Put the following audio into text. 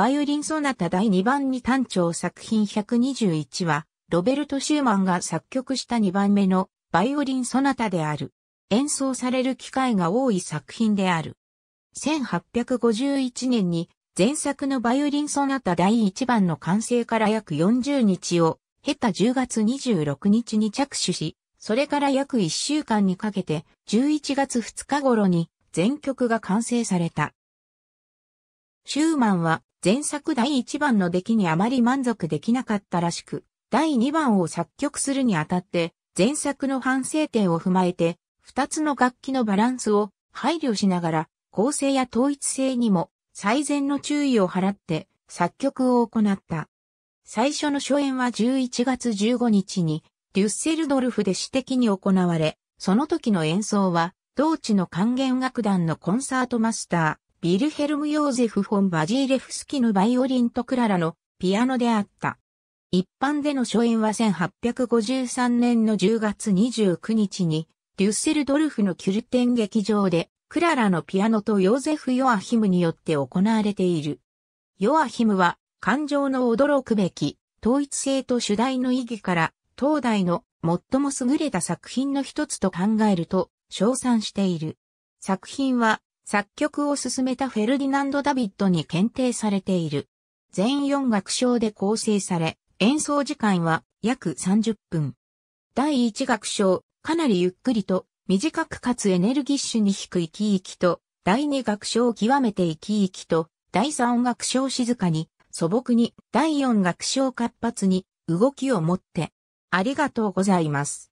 バイオリンソナタ第2番に単調作品121は、ロベルト・シューマンが作曲した2番目のバイオリンソナタである。演奏される機会が多い作品である。1851年に前作のバイオリンソナタ第1番の完成から約40日を経た10月26日に着手し、それから約1週間にかけて11月2日頃に全曲が完成された。シューマンは前作第1番の出来にあまり満足できなかったらしく、第2番を作曲するにあたって、前作の反省点を踏まえて、2つの楽器のバランスを配慮しながら、構成や統一性にも最善の注意を払って作曲を行った。最初の初演は11月15日にデュッセルドルフで私的に行われ、その時の演奏は同地の管弦楽団のコンサートマスター、ビルヘルム・ヨーゼフ・フォン・バジーレフスキのバイオリンとクララのピアノであった。一般での初演は1853年の10月29日に、デュッセルドルフのキュルテン劇場で、クララのピアノとヨーゼフ・ヨアヒムによって行われている。ヨアヒムは、感情の驚くべき、統一性と主題の意義から、当代の最も優れた作品の一つと考えると、称賛している。作品は、作曲を進めたフェルディナンド・ダビッドに検定されている。全4楽章で構成され、演奏時間は約30分。第1楽章、かなりゆっくりと、短くかつエネルギッシュに弾く生き生きと、第2楽章極めて生き生きと、第3楽章静かに、素朴に、第4楽章活発に、動きを持って、ありがとうございます。